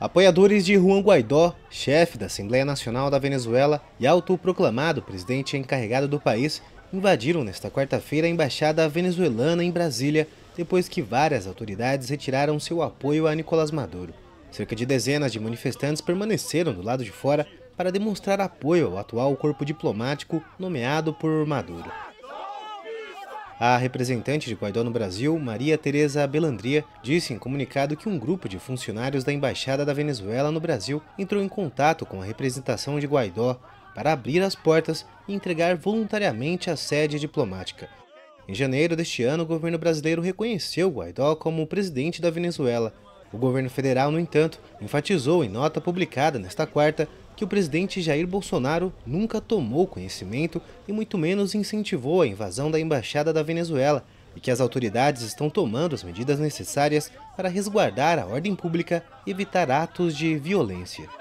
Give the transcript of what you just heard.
Apoiadores de Juan Guaidó, chefe da Assembleia Nacional da Venezuela e autoproclamado presidente encarregado do país, invadiram nesta quarta-feira a embaixada venezuelana em Brasília, depois que várias autoridades retiraram seu apoio a Nicolás Maduro. Cerca de dezenas de manifestantes permaneceram do lado de fora para demonstrar apoio ao atual corpo diplomático nomeado por Maduro. A representante de Guaidó no Brasil, Maria Tereza Belandria, disse em comunicado que um grupo de funcionários da Embaixada da Venezuela no Brasil entrou em contato com a representação de Guaidó para abrir as portas e entregar voluntariamente a sede diplomática. Em janeiro deste ano, o governo brasileiro reconheceu Guaidó como presidente da Venezuela. O governo federal, no entanto, enfatizou em nota publicada nesta quarta que o presidente Jair Bolsonaro nunca tomou conhecimento e muito menos incentivou a invasão da embaixada da Venezuela e que as autoridades estão tomando as medidas necessárias para resguardar a ordem pública e evitar atos de violência.